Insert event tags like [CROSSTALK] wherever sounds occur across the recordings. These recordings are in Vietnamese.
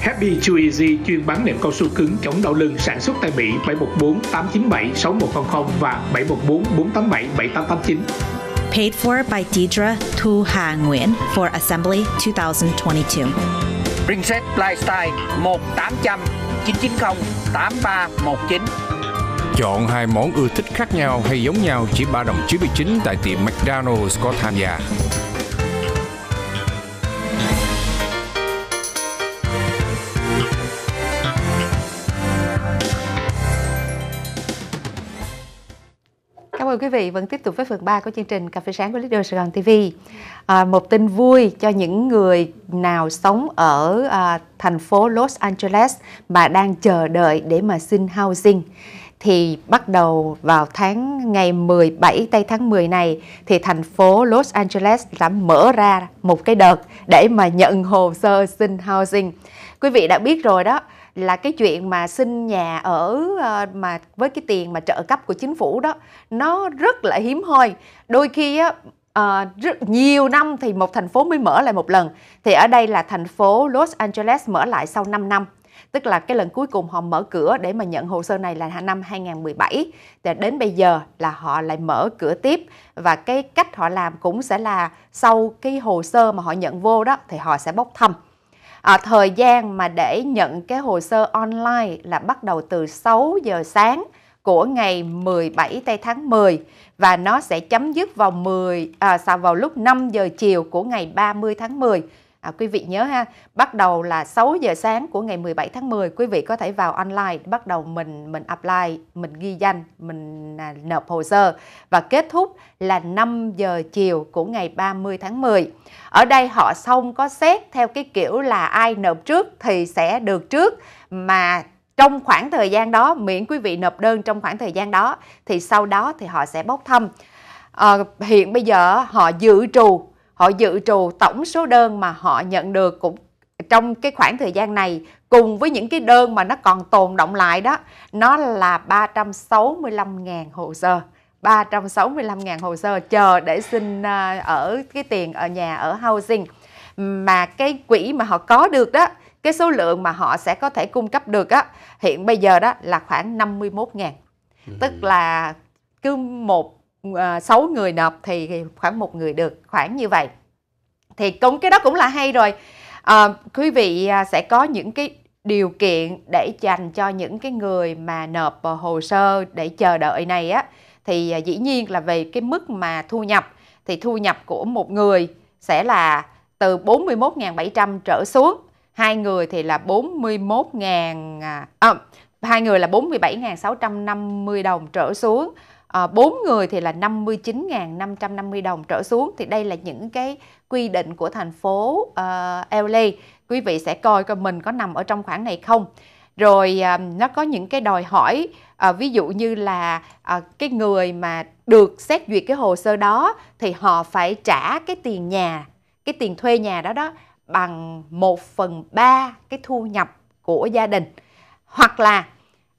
Happy Chew Easy chuyên bán nệm cao su cứng chống đau lưng sản xuất tại Mỹ 714 897 6100 và 714 487 7889. Paid for by Deidre Thu Hà Nguyễn for Assembly 2022. Princess Lifestyle 1800 990 8319 Chọn hai món ưa thích khác nhau hay giống nhau chỉ 3 đồng 99 tại tiệm McDonald's có tham gia. Cảm ơn quý vị vẫn tiếp tục với phần 3 của chương trình Cà phê sáng của Leader Sài Gòn TV. À, một tin vui cho những người nào sống ở à, thành phố Los Angeles mà đang chờ đợi để mà xin housing thì bắt đầu vào tháng ngày 17 tây tháng 10 này thì thành phố Los Angeles đã mở ra một cái đợt để mà nhận hồ sơ xin housing. Quý vị đã biết rồi đó, là cái chuyện mà xin nhà ở ờ, mà với cái tiền mà trợ cấp của chính phủ đó nó rất là hiếm hoi đôi khi á À, rất nhiều năm thì một thành phố mới mở lại một lần thì ở đây là thành phố Los Angeles mở lại sau 5 năm tức là cái lần cuối cùng họ mở cửa để mà nhận hồ sơ này là năm 2017 thì đến bây giờ là họ lại mở cửa tiếp và cái cách họ làm cũng sẽ là sau cái hồ sơ mà họ nhận vô đó thì họ sẽ bốc thăm à, thời gian mà để nhận cái hồ sơ online là bắt đầu từ 6 giờ sáng của ngày 17 tây tháng 10 và nó sẽ chấm dứt vào 10 à, vào lúc 5 giờ chiều của ngày 30 tháng 10. À, quý vị nhớ ha, bắt đầu là 6 giờ sáng của ngày 17 tháng 10, quý vị có thể vào online bắt đầu mình mình apply, mình ghi danh, mình à, nộp hồ sơ và kết thúc là 5 giờ chiều của ngày 30 tháng 10. Ở đây họ xong có xét theo cái kiểu là ai nộp trước thì sẽ được trước mà trong khoảng thời gian đó miễn quý vị nộp đơn trong khoảng thời gian đó thì sau đó thì họ sẽ bốc thăm. À, hiện bây giờ họ dự trù họ dự trù tổng số đơn mà họ nhận được cũng trong cái khoảng thời gian này cùng với những cái đơn mà nó còn tồn động lại đó nó là 365.000 hồ sơ 365.000 hồ sơ chờ để xin à, ở cái tiền ở nhà ở housing mà cái quỹ mà họ có được đó cái số lượng mà họ sẽ có thể cung cấp được á hiện bây giờ đó là khoảng 51 ngàn ừ. tức là cứ một 6 à, người nộp thì khoảng một người được khoảng như vậy thì cũng cái đó cũng là hay rồi à, quý vị à, sẽ có những cái điều kiện để dành cho những cái người mà nộp hồ sơ để chờ đợi này á thì à, dĩ nhiên là về cái mức mà thu nhập thì thu nhập của một người sẽ là từ 41.700 trở xuống hai người thì là 41.000 à, hai người là 47.650 đồng trở xuống à, ờ, 4 người thì là 59.550 đồng trở xuống thì đây là những cái quy định của thành phố uh, ờ, LA quý vị sẽ coi coi mình có nằm ở trong khoảng này không rồi uh, nó có những cái đòi hỏi uh, ví dụ như là uh, cái người mà được xét duyệt cái hồ sơ đó thì họ phải trả cái tiền nhà cái tiền thuê nhà đó đó bằng 1 phần 3 cái thu nhập của gia đình hoặc là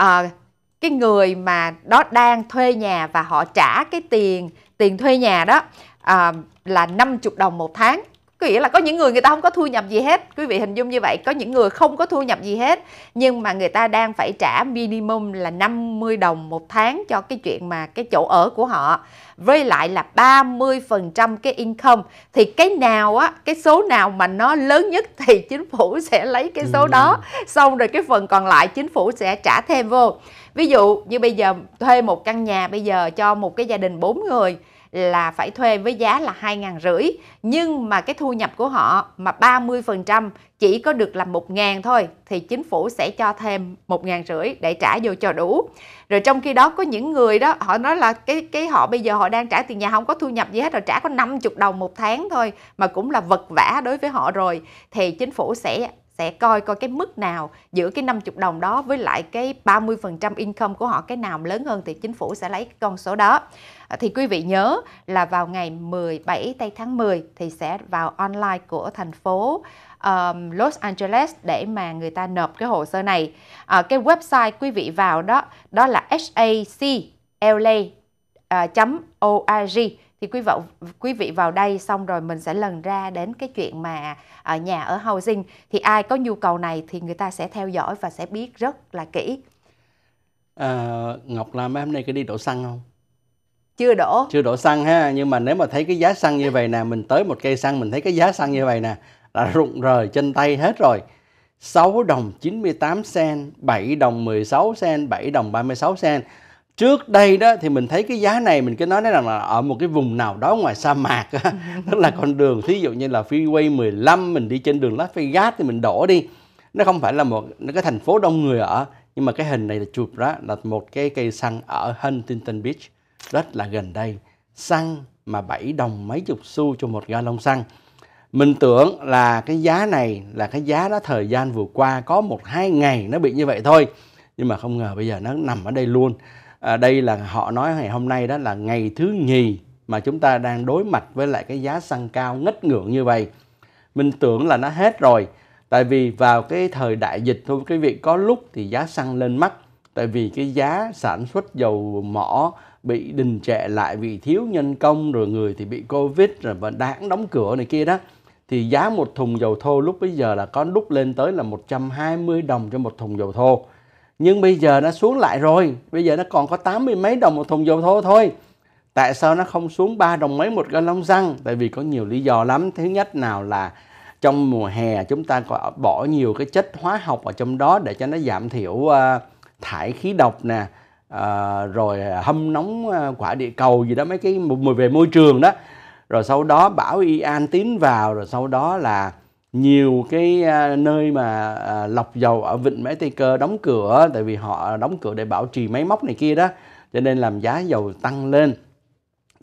uh, cái người mà đó đang thuê nhà và họ trả cái tiền tiền thuê nhà đó à, là 50 đồng một tháng có nghĩa là có những người người ta không có thu nhập gì hết quý vị hình dung như vậy có những người không có thu nhập gì hết nhưng mà người ta đang phải trả minimum là 50 đồng một tháng cho cái chuyện mà cái chỗ ở của họ với lại là 30% cái income thì cái nào á cái số nào mà nó lớn nhất [LAUGHS] thì chính phủ sẽ lấy cái số đó ừ. xong rồi cái phần còn lại chính phủ sẽ trả thêm vô ví dụ như bây giờ thuê một căn nhà bây giờ cho một cái gia đình bốn người là phải thuê với giá là 2 rưỡi nhưng mà cái thu nhập của họ mà 30% chỉ có được là 1 ngàn thôi thì chính phủ sẽ cho thêm 1 ngàn rưỡi để trả vô cho đủ. Rồi trong khi đó có những người đó họ nói là cái cái họ bây giờ họ đang trả tiền nhà không có thu nhập gì hết rồi trả có 50 đồng một tháng thôi mà cũng là vật vả đối với họ rồi thì chính phủ sẽ sẽ coi coi cái mức nào giữa cái 50 đồng đó với lại cái 30% income của họ cái nào lớn hơn thì chính phủ sẽ lấy con số đó. À, thì quý vị nhớ là vào ngày 17 tây tháng 10 thì sẽ vào online của thành phố um, Los Angeles để mà người ta nộp cái hồ sơ này. À, cái website quý vị vào đó đó là sacla.org thì quý vợ quý vị vào đây xong rồi mình sẽ lần ra đến cái chuyện mà ở à, nhà ở housing thì ai có nhu cầu này thì người ta sẽ theo dõi và sẽ biết rất là kỹ. À, Ngọc làm em nay có đi đổ xăng không? Chưa đổ. Chưa đổ xăng ha, nhưng mà nếu mà thấy cái giá xăng như vậy nè, mình tới một cây xăng mình thấy cái giá xăng như vậy nè là rụng rời trên tay hết rồi. 6 đồng 98 sen, 7 đồng 16 sen, 7 đồng 36 sen trước đây đó thì mình thấy cái giá này mình cứ nói rằng là ở một cái vùng nào đó ngoài sa mạc [LAUGHS] tức là con đường thí dụ như là freeway 15 mình đi trên đường Las Vegas thì mình đổ đi nó không phải là một nó cái thành phố đông người ở nhưng mà cái hình này là chụp ra là một cái cây xăng ở Huntington Beach rất là gần đây xăng mà 7 đồng mấy chục xu cho một ga lông xăng mình tưởng là cái giá này là cái giá đó thời gian vừa qua có một hai ngày nó bị như vậy thôi nhưng mà không ngờ bây giờ nó nằm ở đây luôn à, đây là họ nói ngày hôm nay đó là ngày thứ nhì mà chúng ta đang đối mặt với lại cái giá xăng cao ngất ngưỡng như vậy mình tưởng là nó hết rồi tại vì vào cái thời đại dịch thôi quý vị có lúc thì giá xăng lên mắt tại vì cái giá sản xuất dầu mỏ bị đình trệ lại vì thiếu nhân công rồi người thì bị covid rồi và đáng đóng cửa này kia đó thì giá một thùng dầu thô lúc bây giờ là có đúc lên tới là 120 đồng cho một thùng dầu thô nhưng bây giờ nó xuống lại rồi bây giờ nó còn có 80 mấy đồng một thùng dầu thô thôi tại sao nó không xuống 3 đồng mấy một gallon xăng tại vì có nhiều lý do lắm thứ nhất nào là trong mùa hè chúng ta có bỏ nhiều cái chất hóa học ở trong đó để cho nó giảm thiểu uh, thải khí độc nè uh, rồi hâm nóng uh, quả địa cầu gì đó mấy cái mùi về môi trường đó rồi sau đó bảo y an tiến vào rồi sau đó là nhiều cái à, nơi mà à, lọc dầu ở vịnh Mỹ Tây Cơ đóng cửa tại vì họ đóng cửa để bảo trì máy móc này kia đó cho nên làm giá dầu tăng lên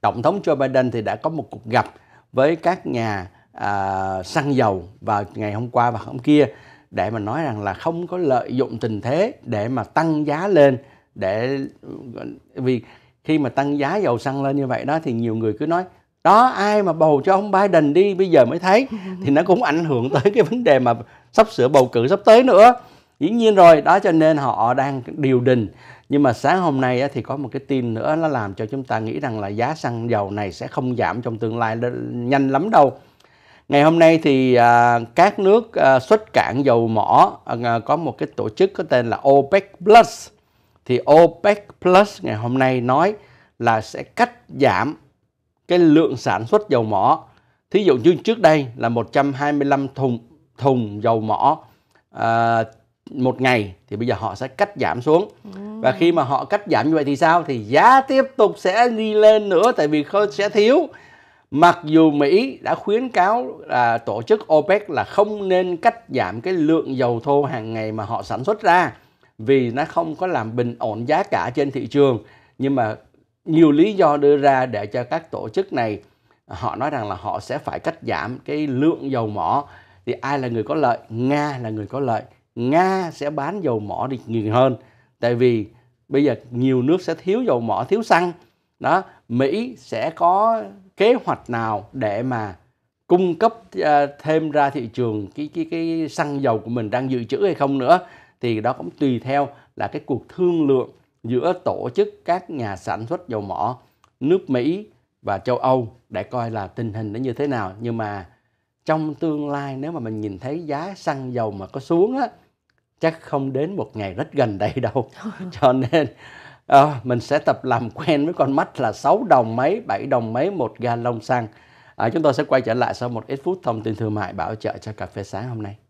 tổng thống Joe Biden thì đã có một cuộc gặp với các nhà à, xăng dầu vào ngày hôm qua và hôm kia để mà nói rằng là không có lợi dụng tình thế để mà tăng giá lên để vì khi mà tăng giá dầu xăng lên như vậy đó thì nhiều người cứ nói đó ai mà bầu cho ông Biden đi bây giờ mới thấy [LAUGHS] thì nó cũng ảnh hưởng tới cái vấn đề mà sắp sửa bầu cử sắp tới nữa dĩ nhiên rồi đó cho nên họ đang điều đình nhưng mà sáng hôm nay thì có một cái tin nữa nó làm cho chúng ta nghĩ rằng là giá xăng dầu này sẽ không giảm trong tương lai nhanh lắm đâu ngày hôm nay thì à, các nước à, xuất cảng dầu mỏ à, có một cái tổ chức có tên là OPEC Plus thì OPEC Plus ngày hôm nay nói là sẽ cắt giảm cái lượng sản xuất dầu mỏ. Thí dụ như trước đây là 125 thùng thùng dầu mỏ à, một ngày thì bây giờ họ sẽ cắt giảm xuống. Và khi mà họ cắt giảm như vậy thì sao? Thì giá tiếp tục sẽ đi lên nữa tại vì không sẽ thiếu. Mặc dù Mỹ đã khuyến cáo là tổ chức OPEC là không nên cắt giảm cái lượng dầu thô hàng ngày mà họ sản xuất ra vì nó không có làm bình ổn giá cả trên thị trường nhưng mà nhiều lý do đưa ra để cho các tổ chức này họ nói rằng là họ sẽ phải cắt giảm cái lượng dầu mỏ thì ai là người có lợi nga là người có lợi nga sẽ bán dầu mỏ đi nhiều hơn tại vì bây giờ nhiều nước sẽ thiếu dầu mỏ thiếu xăng đó mỹ sẽ có kế hoạch nào để mà cung cấp ờ, thêm ra thị trường cái cái cái xăng dầu của mình đang dự trữ hay không nữa thì đó cũng tùy theo là cái cuộc thương lượng giữa tổ chức các nhà sản xuất dầu mỏ nước Mỹ và châu Âu để coi là tình hình nó như thế nào. Nhưng mà trong tương lai nếu mà mình nhìn thấy giá xăng dầu mà có xuống á, chắc không đến một ngày rất gần đây đâu. [LAUGHS] Cho nên à, mình sẽ tập làm quen với con mắt là 6 đồng mấy, 7 đồng mấy một gallon xăng. À, chúng tôi sẽ quay trở lại sau một ít phút thông tin thương mại bảo trợ cho cà phê sáng hôm nay.